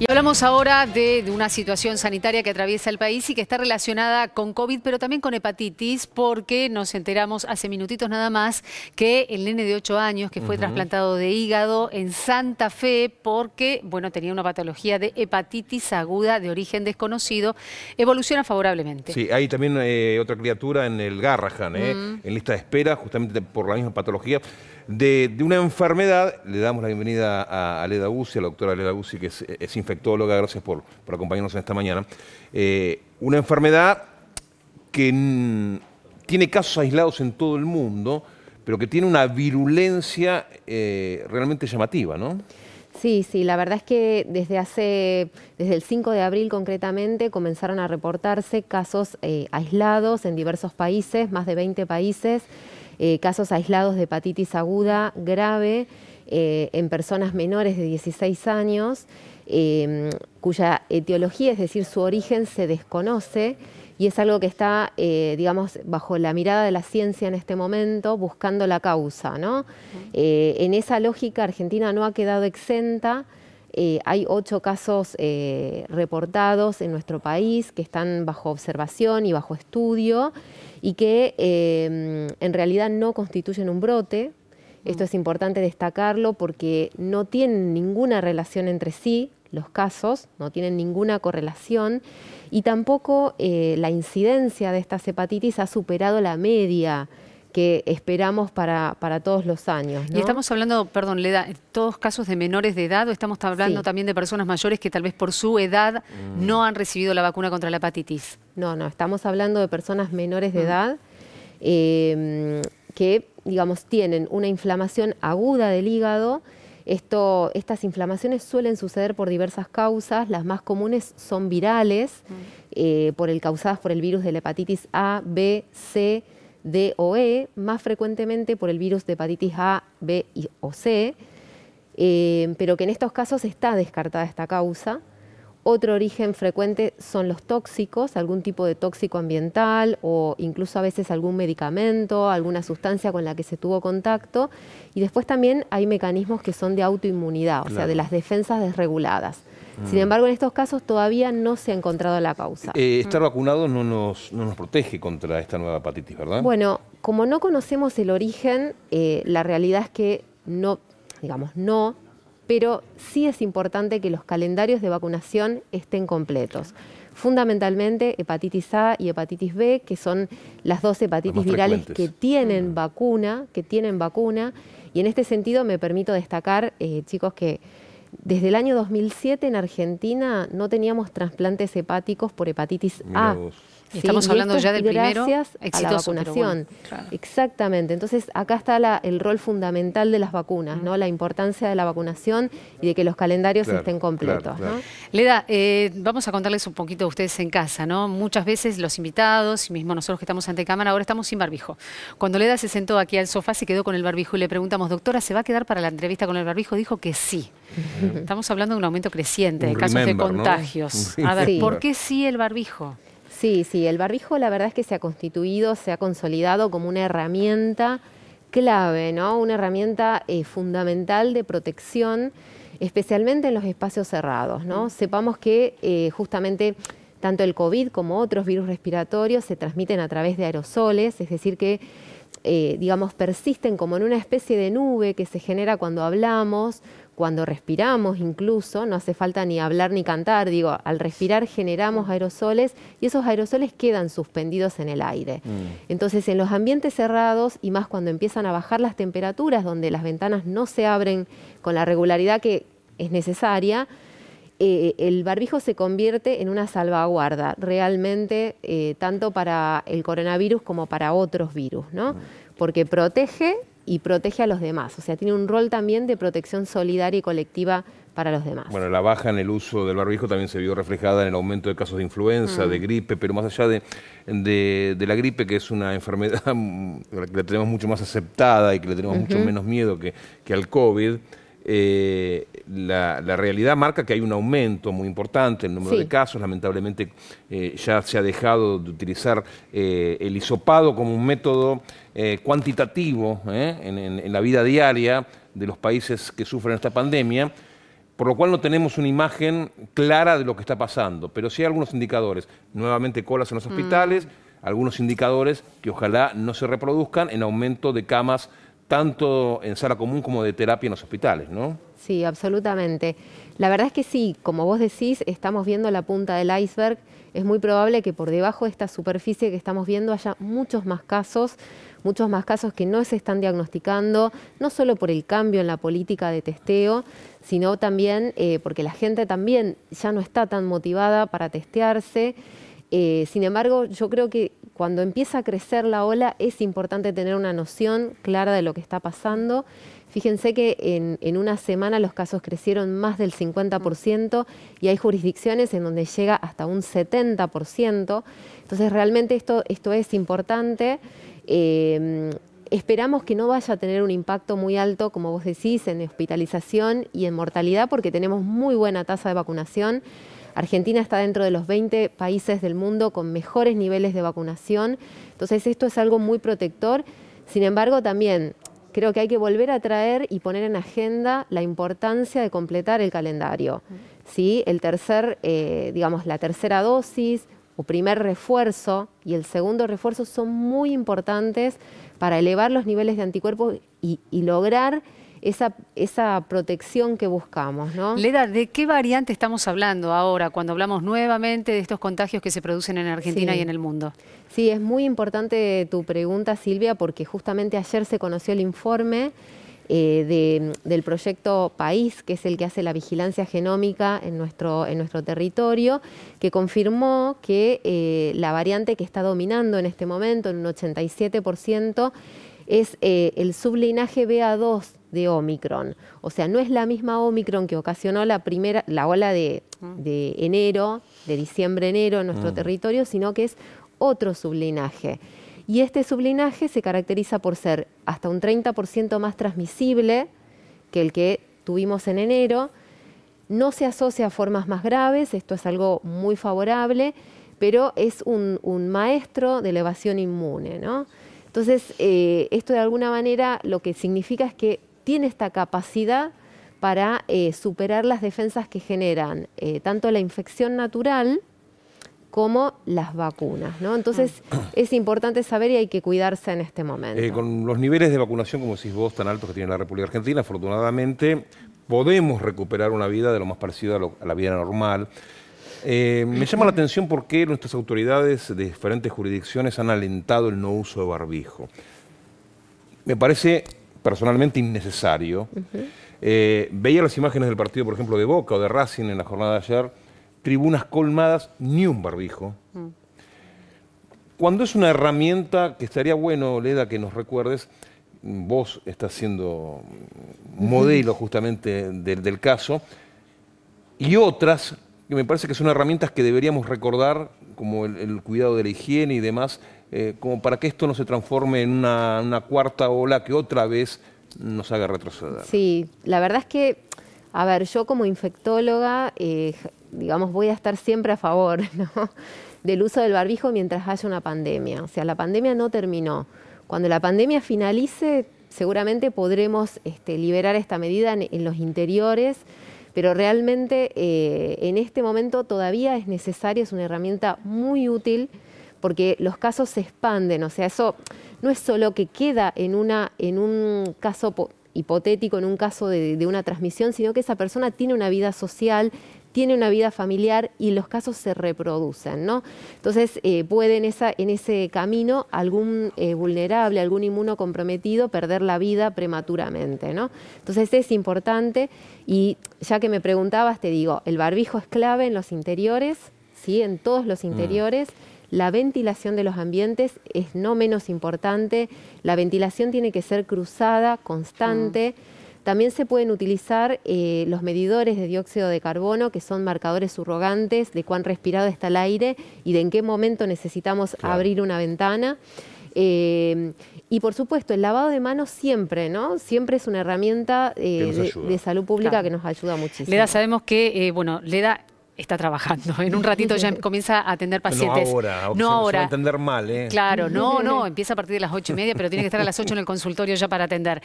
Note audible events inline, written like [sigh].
Y hablamos ahora de, una situación sanitaria que atraviesa el país y que está relacionada con COVID, pero también con hepatitis, porque nos enteramos hace minutitos nada más que el nene de 8 años que fue trasplantado de hígado en Santa Fe porque, bueno, tenía una patología de hepatitis aguda de origen desconocido, evoluciona favorablemente. Sí, hay también eh, otra criatura en el Garrahan, eh, en lista de espera, justamente por la misma patología de, una enfermedad. Le damos la bienvenida a, Aleda Leda a la doctora Aleda que es, infectóloga. Gracias por, por, acompañarnos en esta mañana. Eh, una enfermedad que tiene casos aislados en todo el mundo, pero que tiene una virulencia eh, realmente llamativa, ¿no? Sí, sí, la verdad es que desde hace, desde el 5 de abril concretamente, comenzaron a reportarse casos eh, aislados en diversos países, más de 20 países. Eh, casos aislados de hepatitis aguda grave eh, en personas menores de 16 años, em, cuya etiología, es decir, su origen se desconoce y es algo que está, eh, digamos, bajo la mirada de la ciencia en este momento, buscando la causa. en esa lógica, Argentina no ha quedado exenta eh, hay ocho casos eh, reportados en nuestro país que están bajo observación y bajo estudio y que em, en realidad no constituyen un brote. Esto mm. es importante destacarlo porque no tienen ninguna relación entre sí los casos, no tienen ninguna correlación y tampoco eh, la incidencia de estas hepatitis ha superado la media que esperamos para, todos los años. Y estamos hablando, perdón, Leda, todos casos de menores de edad o estamos hablando también de personas mayores que tal vez por su edad mm. no han recibido la vacuna contra la hepatitis. No, no, estamos hablando de personas menores de mm. edad em, que, digamos, tienen una inflamación aguda del hígado. Esto, estas inflamaciones suelen suceder por diversas causas, las más comunes son virales, mm. eh, por el, causadas por el virus de la hepatitis A, B, C, e, más frecuentemente por el virus de hepatitis A, B y, o C, eh, pero que en estos casos está descartada esta causa otro origen frecuente son los tóxicos, algún tipo de tóxico ambiental o incluso a veces algún medicamento, alguna sustancia con la que se tuvo contacto. Y después también hay mecanismos que son de autoinmunidad, o sea, de las defensas desreguladas. Ah. Sin embargo, en estos casos todavía no se ha encontrado la causa. Eh, mm. estar vacunados no nos, protege contra esta nueva hepatitis, ¿verdad? Bueno, como no conocemos el origen, eh, la realidad es que no, digamos, no pero sí es importante que los calendarios de vacunación estén completos. Fundamentalmente hepatitis A y hepatitis B, que son las dos hepatitis virales que tienen vacuna, que tienen vacuna. Y en este sentido me permito destacar, eh, chicos, que desde el año 2007 en Argentina no teníamos trasplantes hepáticos por hepatitis A estamos hablando ya del primero la vacunación. Exactamente. Entonces, acá está el rol fundamental de las vacunas, ¿no? La importancia de la vacunación y de que los calendarios estén completos. Leda, eh, vamos a contarles un poquito de ustedes en casa, Muchas veces los invitados, y mismo nosotros que estamos ante cámara, ahora estamos sin barbijo. Cuando Leda se sentó aquí al sofá, se quedó con el barbijo y le preguntamos, doctora, ¿se va a quedar para la entrevista con el barbijo? Dijo que sí. Estamos hablando de un aumento creciente de casos de contagios. [laughs] A ¿por qué sí el barbijo? Sí, sí, el barrijo la verdad es que se ha constituido, se ha consolidado como una herramienta clave, ¿no? Una herramienta eh, fundamental de protección, especialmente en los espacios cerrados, ¿no? Mm. Sepamos que eh, justamente tanto el COVID como otros virus respiratorios se transmiten a través de aerosoles, es decir que eh, digamos, persisten como en una especie de nube que se genera cuando hablamos, cuando respiramos incluso, no hace falta ni hablar ni cantar, digo, al respirar generamos aerosoles y esos aerosoles quedan suspendidos en el aire. Mm. Entonces, en los ambientes cerrados y más cuando empiezan a bajar las temperaturas, donde las ventanas no se abren con la regularidad que es necesaria, eh, el barbijo se convierte en una salvaguarda realmente eh, tanto para el coronavirus como para otros virus, ¿no? Mm. Porque protege y protege a los demás. O sea, tiene un rol también de protección solidaria y colectiva para los demás. Bueno, la baja en el uso del barbijo también se vio reflejada en el aumento de casos de influenza, de mm. gripe, pero más allá de, de, la gripe, que es una enfermedad [laughs] que la tenemos mucho más aceptada y que le tenemos mucho menos miedo que, que al COVID, eh, la, realidad marca que hay un aumento muy importante en el número de casos. Lamentablemente eh, ya se ha dejado de utilizar eh, el hisopado como un método cuantitativo en, la vida diaria de los países que sufren esta pandemia por lo cual no tenemos una imagen clara de lo que está pasando, pero sí hay algunos indicadores, nuevamente colas en los mm. hospitales, algunos indicadores que ojalá no se reproduzcan en aumento de camas tanto en sala común como de terapia en los hospitales, ¿no? Sí, absolutamente. La verdad es que sí, como vos decís, estamos viendo la punta del iceberg. Es muy probable que por debajo de esta superficie que estamos viendo haya muchos más casos, muchos más casos que no se están diagnosticando, no solo por el cambio en la política de testeo, sino también eh, porque la gente también ya no está tan motivada para testearse. Eh, sin embargo, yo creo que cuando empieza a crecer la ola es importante tener una noción clara de lo que está pasando. Fíjense que en, una semana los casos crecieron más del 50% y hay jurisdicciones en donde llega hasta un 70%. Entonces realmente esto, esto es importante. Em, esperamos que no vaya a tener un impacto muy alto, como vos decís, en hospitalización y en mortalidad, porque tenemos muy buena tasa de vacunación. Argentina está dentro de los 20 países del mundo con mejores niveles de vacunación, entonces esto es algo muy protector. Sin embargo, también creo que hay que volver a traer y poner en agenda la importancia de completar el calendario. ¿sí? El tercer, eh, digamos, la tercera dosis o primer refuerzo y el segundo refuerzo son muy importantes para elevar los niveles de anticuerpos y lograr esa, esa protección que buscamos. ¿no? Leda, ¿de qué variante estamos hablando ahora cuando hablamos nuevamente de estos contagios que se producen en Argentina y en el mundo? Sí, es muy importante tu pregunta, Silvia, porque justamente ayer se conoció el informe eh, del proyecto País, que es el que hace la vigilancia genómica en nuestro, en nuestro territorio, que confirmó que eh, la variante que está dominando en este momento, en un 87%, es eh, el sublinaje BA2 de Omicron. O sea, no es la misma Omicron que ocasionó la primera, la ola de, mm. enero, de diciembre-enero en nuestro mm. territorio, sino que es otro sublinaje. Y este sublinaje se caracteriza por ser hasta un 30% más transmisible que el que tuvimos en enero. No se asocia a formas más graves, esto es algo muy favorable, pero es un, maestro de elevación inmune. ¿no? Entonces, eh, esto de alguna manera lo que significa es que tiene esta capacidad para eh, superar las defensas que generan eh, tanto la infección natural como las vacunas, Entonces ah. es importante saber y hay que cuidarse en este momento. Eh, con los niveles de vacunación, como decís vos, tan altos que tiene la República Argentina, afortunadamente podemos recuperar una vida de lo más parecido a, la vida normal. me llama la atención por qué nuestras autoridades de diferentes jurisdicciones han alentado el no uso de barbijo. Me parece personalmente innecesario. Eh, veía las imágenes del partido, por ejemplo, de Boca o de Racing en la jornada de ayer, tribunas colmadas, ni un barbijo. Cuando es una herramienta que estaría bueno, Leda, que nos recuerdes, vos estás siendo modelo justamente del, caso, y otras que me parece que son herramientas que deberíamos recordar, como el cuidado de la higiene y demás, eh, como para que esto no se transforme en una, cuarta ola que otra vez nos haga retroceder. Sí, la verdad es que, a ver, yo como infectóloga, eh, digamos, voy a estar siempre a favor [laughs] del uso del barbijo mientras haya una pandemia. O sea, la pandemia no terminó. Cuando la pandemia finalice, seguramente podremos este, liberar esta medida en, los interiores, pero realmente eh, en este momento todavía es necesaria, es una herramienta muy útil porque los casos se expanden, o sea, eso no es solo que queda en, un caso hipotético, en un caso de, una transmisión, sino que esa persona tiene una vida social, tiene una vida familiar y los casos se reproducen, ¿no? Entonces eh, puede en, ese camino algún eh, vulnerable, algún inmuno comprometido perder la vida prematuramente, ¿no? Entonces es importante y ya que me preguntabas te digo, el barbijo es clave en los interiores, ¿sí? En todos los mm. interiores. La ventilación de los ambientes es no menos importante. La ventilación tiene que ser cruzada, constante. Mm. También se pueden utilizar eh, los medidores de dióxido de carbono, que son marcadores surrogantes de cuán respirado está el aire y de en qué momento necesitamos abrir una ventana. Eh, y por supuesto, el lavado de manos siempre, ¿no? Siempre es una herramienta eh, de, salud pública que nos ayuda muchísimo. sabemos que, bueno, está trabajando. En un ratito ya [laughs] comienza a atender pacientes. No ahora, no ahora. entender mal, ¿eh? Claro, no, no, [laughs] empieza a partir de las ocho y media, pero tiene que estar a las ocho en el consultorio ya para atender.